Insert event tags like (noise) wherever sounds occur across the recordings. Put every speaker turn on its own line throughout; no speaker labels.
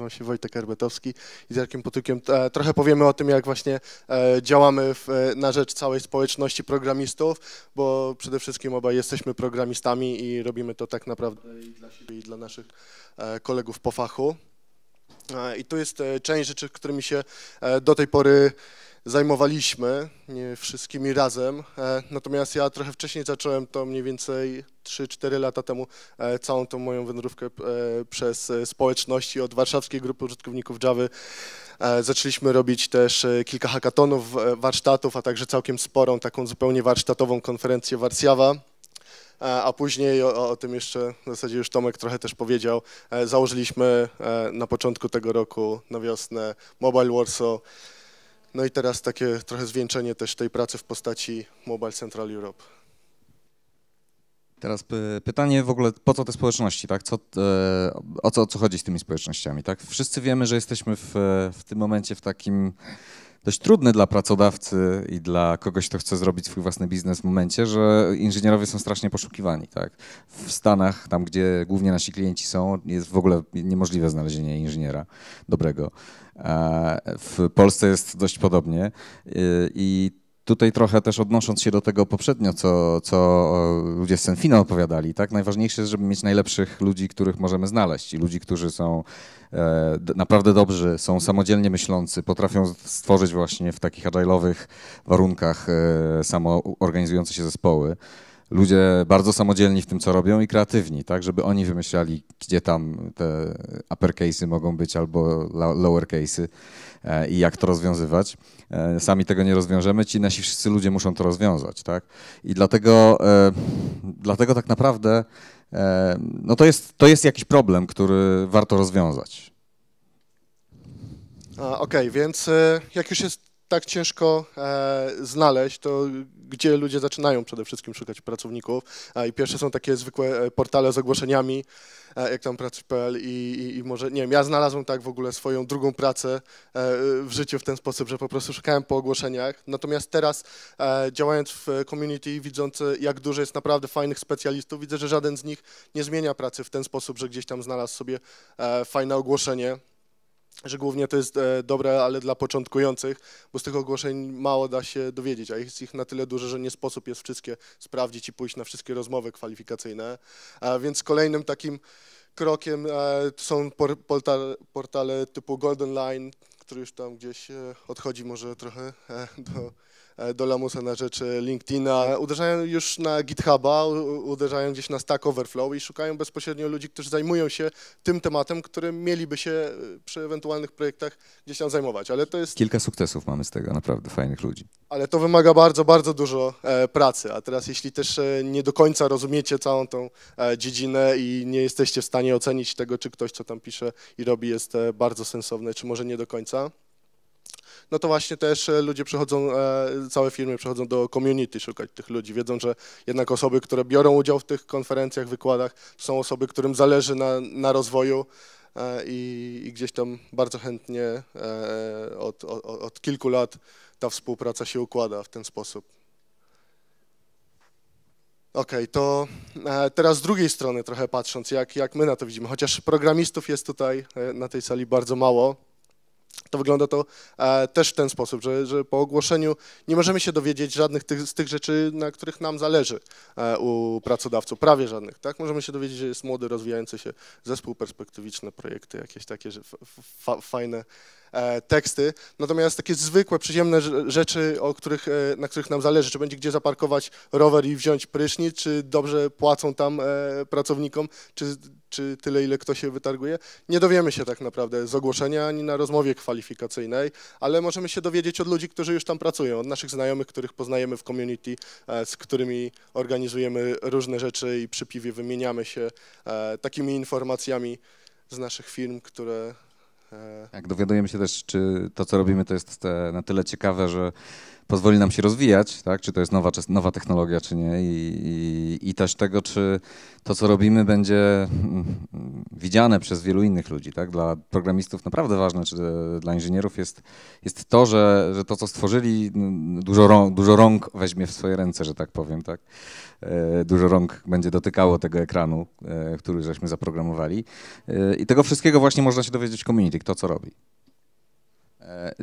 nazywam się Wojtek Herbetowski i z Jarkiem Potykiem trochę powiemy o tym, jak właśnie e, działamy w, e, na rzecz całej społeczności programistów, bo przede wszystkim obaj jesteśmy programistami i robimy to tak naprawdę i dla siebie, i dla naszych e, kolegów po fachu. I tu jest część rzeczy, którymi się do tej pory zajmowaliśmy, nie wszystkimi razem. E, natomiast ja trochę wcześniej zacząłem to mniej więcej 3-4 lata temu e, całą tą moją wędrówkę e, przez społeczności od warszawskiej grupy użytkowników Java. Zaczęliśmy robić też kilka hackatonów, warsztatów, a także całkiem sporą taką zupełnie warsztatową konferencję Warsjawa. A później o, o, tym jeszcze w zasadzie już Tomek trochę też powiedział. Założyliśmy na początku tego roku, na wiosnę, Mobile Warsaw no i teraz takie trochę zwieńczenie też tej pracy w postaci Mobile Central Europe.
Teraz pytanie w ogóle, po co te społeczności, tak? Co, e, o, co, o co chodzi z tymi społecznościami, tak? Wszyscy wiemy, że jesteśmy w, w tym momencie w takim dość trudne dla pracodawcy i dla kogoś, kto chce zrobić swój własny biznes w momencie, że inżynierowie są strasznie poszukiwani. Tak? W Stanach, tam gdzie głównie nasi klienci są, jest w ogóle niemożliwe znalezienie inżyniera dobrego. E, w Polsce jest dość podobnie e, i tutaj trochę też odnosząc się do tego poprzednio, co, co e, ludzie z Senfina opowiadali, tak? Najważniejsze jest, żeby mieć najlepszych ludzi, których możemy znaleźć i ludzi, którzy są e, naprawdę dobrzy, są samodzielnie myślący, potrafią stworzyć właśnie w takich agile'owych warunkach e, samoorganizujące się zespoły ludzie bardzo samodzielni w tym, co robią i kreatywni, tak, żeby oni wymyślali, gdzie tam te upper mogą być albo lower e, i jak to rozwiązywać. E, sami tego nie rozwiążemy, ci nasi wszyscy ludzie muszą to rozwiązać, tak? I dlatego, e, dlatego tak naprawdę no to, jest, to jest jakiś problem, który warto rozwiązać.
Okej, okay, więc jak już jest tak ciężko e, znaleźć, to gdzie ludzie zaczynają przede wszystkim szukać pracowników. E, I pierwsze są takie zwykłe e, portale z ogłoszeniami, e, jak tam pracy.pl i, i, i, może, nie wiem, ja znalazłem tak w ogóle swoją drugą pracę e, w życiu w ten sposób, że po prostu szukałem po ogłoszeniach. Natomiast teraz e, działając w community, widząc jak dużo jest naprawdę fajnych specjalistów, widzę, że żaden z nich nie zmienia pracy w ten sposób, że gdzieś tam znalazł sobie fajne ogłoszenie że głównie to jest e, dobre, ale dla początkujących, bo z tych ogłoszeń mało da się dowiedzieć, a jest ich na tyle dużo, że nie sposób jest wszystkie sprawdzić i pójść na wszystkie rozmowy kwalifikacyjne. Więc kolejnym takim krokiem e, są portale typu Golden Line, który już tam gdzieś e, odchodzi może trochę do E, do lamusa na rzecz LinkedIna, uderzają już na GitHuba, uderzają gdzieś na Stack Overflow i szukają bezpośrednio ludzi, którzy zajmują się tym tematem, którym mieliby się e, przy ewentualnych projektach gdzieś tam zajmować. Ale to jest...
Kilka sukcesów mamy z tego, naprawdę fajnych ludzi.
Ale to wymaga bardzo, bardzo dużo e, pracy, a teraz jeśli też nie do końca rozumiecie całą tą dziedzinę i nie jesteście w stanie ocenić tego, czy ktoś, co tam pisze i robi, jest bardzo sensowne, czy może nie do końca, no to właśnie też e, ludzie przychodzą, e, całe firmy przychodzą do community szukać tych ludzi. Wiedzą, że jednak osoby, które biorą udział w tych konferencjach, wykładach, są osoby, którym zależy na, na rozwoju e, i, i, gdzieś tam bardzo chętnie od, od, od kilku lat ta współpraca się układa w ten sposób. Okej, okay, to teraz z drugiej strony trochę patrząc, jak, jak my na to widzimy, chociaż programistów jest tutaj na tej sali bardzo mało, to wygląda to e, też w ten sposób, że, że po ogłoszeniu nie możemy się dowiedzieć żadnych tych, z tych rzeczy, na których nam zależy e, u pracodawców, prawie żadnych, tak? Możemy się dowiedzieć, że jest młody, rozwijający się zespół perspektywiczny, projekty, jakieś takie że fajne e, teksty. Natomiast takie zwykłe, przyziemne rzeczy, o których, na których nam zależy, czy będzie gdzie zaparkować rower i wziąć prysznic, czy dobrze płacą tam pracownikom, czy czy tyle, ile kto się wytarguje. Nie dowiemy się tak naprawdę z ogłoszenia ani na rozmowie kwalifikacyjnej, ale możemy się dowiedzieć od ludzi, którzy już tam pracują, od naszych znajomych, których poznajemy w community, e, z którymi organizujemy różne rzeczy i przy piwie wymieniamy się e, takimi informacjami z naszych firm, które. Jak e,
dowiadujemy się też, czy to, co robimy, to jest na tyle ciekawe, że pozwoli nam się rozwijać, tak? czy to jest nowa, nowa technologia, czy nie, I, i, i też tego, czy to, co robimy, będzie mm, mm, widziane przez wielu innych ludzi. Tak? Dla programistów naprawdę ważne, czy e, dla inżynierów jest, jest to, że, że to, co stworzyli, dużo rąk, dużo rąk weźmie w swoje ręce, że tak powiem. Tak? E, dużo rąk będzie dotykało tego ekranu, e, który żeśmy zaprogramowali. I tego wszystkiego właśnie można się dowiedzieć w community, kto co robi. E,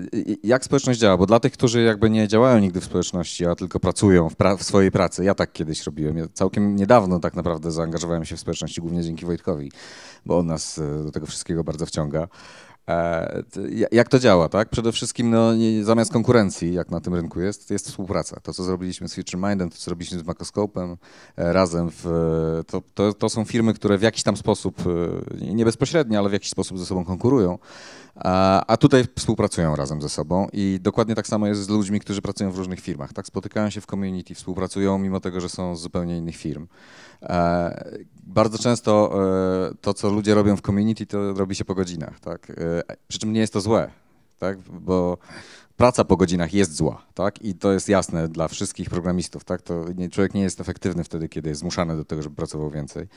jak społeczność działa? Bo dla tych, którzy jakby nie działają nigdy w społeczności, a tylko pracują w, pra w, swojej pracy, ja tak kiedyś robiłem, ja całkiem niedawno tak naprawdę zaangażowałem się w społeczności, głównie dzięki Wojtkowi, bo on nas e, do tego wszystkiego bardzo wciąga. E, jak to działa, tak? Przede wszystkim no, zamiast konkurencji, jak na tym rynku jest, jest współpraca. To, co zrobiliśmy z Future Mindem, to, co zrobiliśmy z Makoskopem e, razem w, e, to, to, to, są firmy, które w jakiś tam sposób, nie bezpośrednio, ale w jakiś sposób ze sobą konkurują, a, a tutaj współpracują razem ze sobą i dokładnie tak samo jest z ludźmi, którzy pracują w różnych firmach, tak? Spotykają się w community, współpracują, mimo tego, że są z zupełnie innych firm. Bardzo często to, co ludzie robią w community, to robi się po godzinach, tak? Przy czym nie jest to złe, tak? bo praca po godzinach jest zła, tak? I to jest jasne dla wszystkich programistów, tak? To nie, człowiek nie jest efektywny wtedy, kiedy jest zmuszany do tego, żeby pracował więcej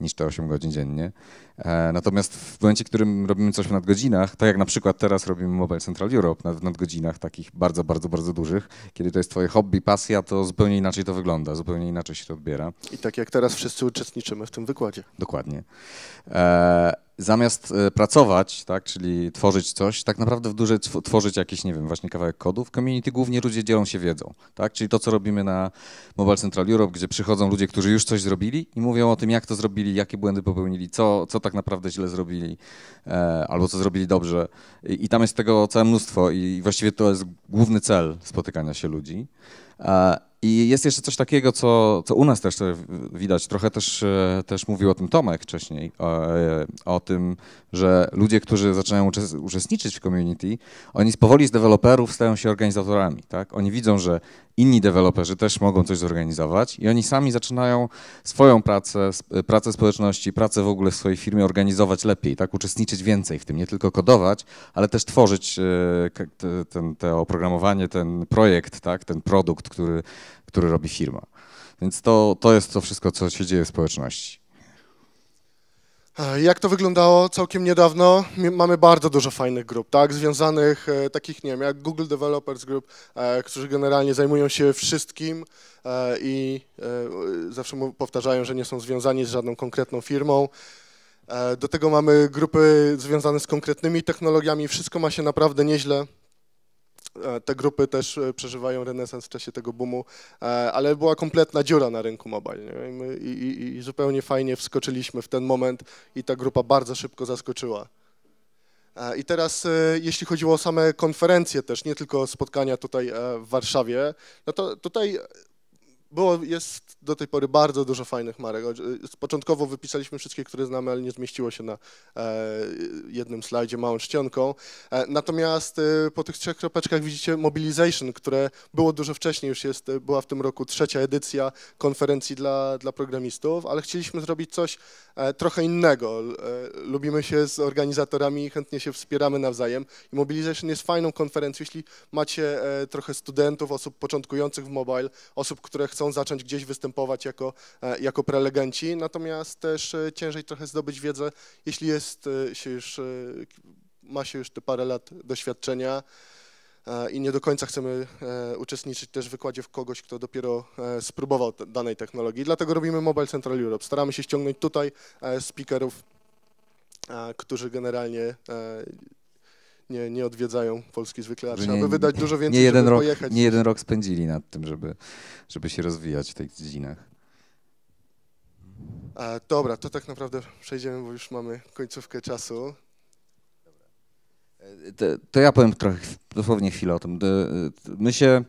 niż te 8 godzin dziennie. E, natomiast w momencie, w którym robimy coś w nadgodzinach, tak jak na przykład teraz robimy Mobile Central Europe na, w nadgodzinach takich bardzo, bardzo, bardzo dużych, kiedy to jest twoje hobby, pasja, to zupełnie inaczej to wygląda, zupełnie inaczej się to odbiera.
I tak jak teraz wszyscy uczestniczymy w tym wykładzie.
Dokładnie. E, zamiast e, pracować, tak, czyli tworzyć coś, tak naprawdę w dużej tworzyć jakiś, nie wiem, właśnie kawałek kodu. W community głównie ludzie dzielą się wiedzą, tak? Czyli to, co robimy na Mobile Central Europe, gdzie przychodzą ludzie, którzy już coś zrobili i mówią o tym, jak to zrobili, jakie błędy popełnili, co, co tak naprawdę źle zrobili e, albo co zrobili dobrze. I, I, tam jest tego całe mnóstwo i właściwie to jest główny cel spotykania się ludzi. E, i jest jeszcze coś takiego, co, co u nas też e, widać, trochę też, e, też mówił o tym Tomek wcześniej, o, e, o tym, że ludzie, którzy zaczynają uczestniczyć w community, oni powoli z deweloperów stają się organizatorami, tak? Oni widzą, że inni deweloperzy też mogą coś zorganizować i oni sami zaczynają swoją pracę, pracę społeczności, pracę w ogóle w swojej firmie organizować lepiej, tak? Uczestniczyć więcej w tym, nie tylko kodować, ale też tworzyć ten, te oprogramowanie, ten projekt, tak? Ten produkt, który który robi firma. Więc to, to jest to wszystko, co się dzieje w społeczności.
E, jak to wyglądało całkiem niedawno? Mamy bardzo dużo fajnych grup, tak, związanych e, takich, nie wiem, jak Google Developers Group, e, którzy generalnie zajmują się wszystkim i zawsze powtarzają, że nie są związani z żadną konkretną firmą. Do tego mamy grupy związane z konkretnymi technologiami, wszystko ma się naprawdę nieźle. E, te grupy też e, przeżywają renesans w czasie tego boomu, e, ale była kompletna dziura na rynku mobile. I, my, i, I zupełnie fajnie wskoczyliśmy w ten moment i ta grupa bardzo szybko zaskoczyła. I teraz, jeśli chodziło o same konferencje też, nie tylko spotkania tutaj w Warszawie, no to tutaj było, jest do tej pory bardzo dużo fajnych marek. Y, początkowo wypisaliśmy wszystkie, które znamy, ale nie zmieściło się na e, jednym slajdzie małą czcionką. E, natomiast y, po tych trzech kropeczkach widzicie Mobilization, które było dużo wcześniej, już jest, y, była w tym roku trzecia edycja konferencji dla, dla programistów, ale chcieliśmy zrobić coś e, trochę innego. lubimy się z organizatorami i chętnie się wspieramy nawzajem. I Mobilization jest fajną konferencją, jeśli macie trochę studentów, osób początkujących w mobile, osób, które chcą chcą zacząć gdzieś występować jako, e, jako prelegenci, natomiast też e, ciężej trochę zdobyć wiedzę, jeśli jest e, się już, ma się już te parę lat doświadczenia i nie do końca chcemy uczestniczyć też w wykładzie w kogoś, kto dopiero spróbował danej technologii. Dlatego robimy Mobile Central Europe. Staramy się ściągnąć tutaj speakerów, którzy generalnie nie, nie odwiedzają Polski zwykle, a trzeba by wydać dużo więcej, nie jeden żeby rok, pojechać. Nie
jeden rok spędzili nad tym, żeby, żeby się rozwijać w tych dziedzinach.
A, dobra, to tak naprawdę przejdziemy, bo już mamy końcówkę czasu.
E, to, to ja powiem trochę dosłownie chwilę o tym. Y, my się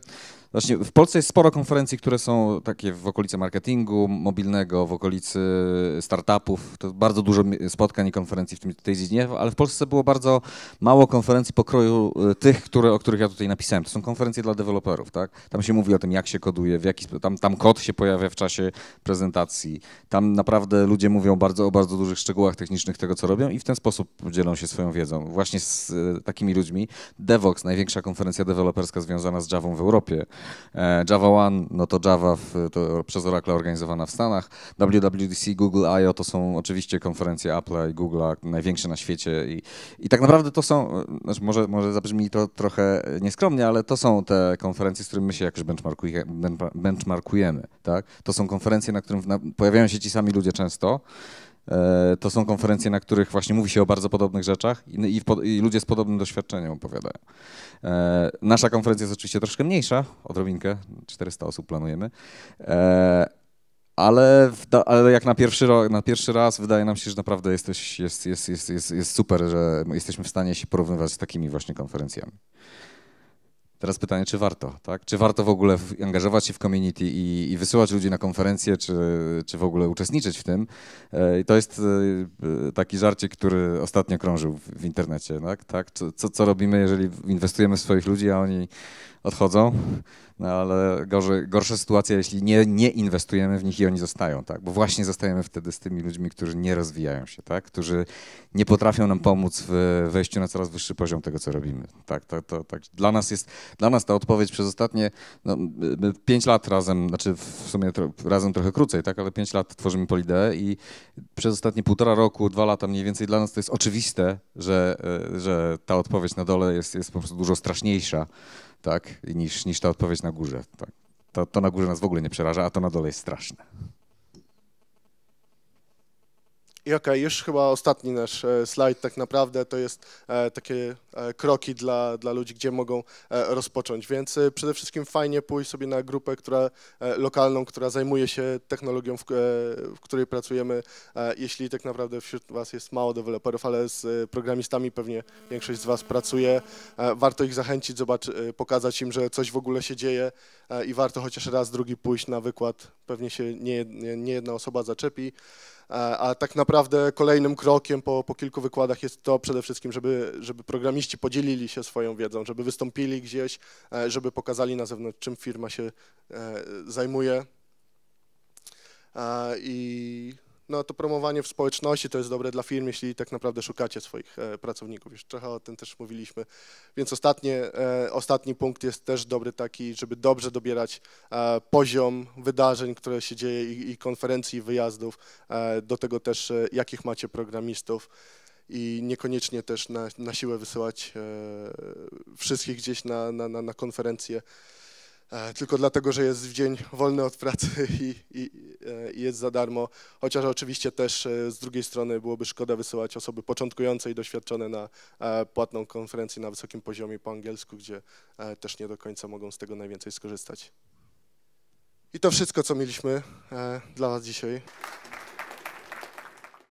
Właśnie w Polsce jest sporo konferencji, które są takie w okolicy marketingu mobilnego, w okolicy startupów. To bardzo dużo spotkań i konferencji w tym, tej dziedzinie, ale w Polsce było bardzo mało konferencji pokroju y, tych, które, o których ja tutaj napisałem. To są konferencje dla deweloperów, tak? Tam się mówi o tym, jak się koduje, w jaki tam, tam kod się pojawia w czasie prezentacji. Tam naprawdę ludzie mówią bardzo, o bardzo dużych szczegółach technicznych tego, co robią i w ten sposób dzielą się swoją wiedzą. Właśnie z y, takimi ludźmi. Devox, naj, największa konferencja deweloperska związana z Java w Europie. E, Java One, no to Java w, to przez Oracle organizowana w Stanach. WWDC, Google I.O. to są oczywiście konferencje Apple i Google'a, największe na świecie i, i tak naprawdę to są, e, znaczy może, może zabrzmi to trochę nieskromnie, ale to są te konferencje, z którymi my się jakoś benchmarkujemy, tak? To są konferencje, na których pojawiają się ci sami ludzie często, E, to są konferencje, na których właśnie mówi się o bardzo podobnych rzeczach i, i, i, ludzie z podobnym doświadczeniem opowiadają. E, nasza konferencja jest oczywiście troszkę mniejsza, odrobinkę, 400 osób planujemy, e, ale, ale jak na pierwszy, na pierwszy raz wydaje nam się, że naprawdę jesteś, jest, jest, jest, jest, jest super, że jesteśmy w stanie się porównywać z takimi właśnie konferencjami. Teraz pytanie, czy warto, tak? Czy warto w ogóle angażować się w community i, i wysyłać ludzi na konferencje, czy, czy w ogóle uczestniczyć w tym? E, I to jest e, e, taki żarcie, który ostatnio krążył w, internecie, tak? tak? Co, co, co robimy, jeżeli inwestujemy w swoich ludzi, a oni odchodzą, no ale gorzej, gorsza sytuacja, jeśli nie, nie inwestujemy w nich i oni zostają, tak? Bo właśnie zostajemy wtedy z tymi ludźmi, którzy nie rozwijają się, tak? Którzy nie potrafią nam pomóc w wejściu na coraz wyższy poziom tego, co robimy, tak? To, to, tak. Dla nas jest, dla nas ta odpowiedź przez ostatnie no, 5 lat razem, znaczy w sumie tro, razem trochę krócej, tak? Ale 5 lat tworzymy Polideę i przez ostatnie półtora roku, dwa lata mniej więcej dla nas to jest oczywiste, że, e, że ta odpowiedź na dole jest, jest po prostu dużo straszniejsza tak, niż, niż ta odpowiedź na górze. Tak. To, to na górze nas w ogóle nie przeraża, a to na dole jest straszne.
I okej, okay, już chyba ostatni nasz e, slajd tak naprawdę to jest e, takie e, kroki dla, dla ludzi, gdzie mogą rozpocząć. Więc przede wszystkim fajnie pójść sobie na grupę która, lokalną, która zajmuje się technologią, w, w której pracujemy. Jeśli tak naprawdę wśród Was jest mało deweloperów, ale z programistami pewnie większość z Was pracuje, warto ich zachęcić, zobacz, pokazać im, że coś w ogóle się dzieje i warto chociaż raz, drugi pójść na wykład. Pewnie się nie, nie, nie jedna osoba zaczepi. E, a tak naprawdę kolejnym krokiem po, po kilku wykładach jest to przede wszystkim, żeby, żeby programiści podzielili się swoją wiedzą, żeby wystąpili gdzieś, e, żeby pokazali na zewnątrz, czym firma się e, zajmuje. I no to promowanie w społeczności to jest dobre dla firm, jeśli tak naprawdę szukacie swoich e, pracowników. Już trochę o tym też mówiliśmy. Więc ostatnie, e, ostatni punkt jest też dobry taki, żeby dobrze dobierać e, poziom wydarzeń, które się dzieje i, i konferencji, i wyjazdów, e, do tego też e, jakich macie programistów i niekoniecznie też na, na siłę wysyłać e, wszystkich gdzieś na, na, na, na konferencje. E, tylko dlatego, że jest w dzień wolny od pracy (laughs) i, i, e, i, jest za darmo. Chociaż oczywiście też e, z drugiej strony byłoby szkoda wysyłać osoby początkujące i doświadczone na płatną konferencję na wysokim poziomie po angielsku, gdzie też nie do końca mogą z tego najwięcej skorzystać. I to wszystko, co mieliśmy dla Was dzisiaj.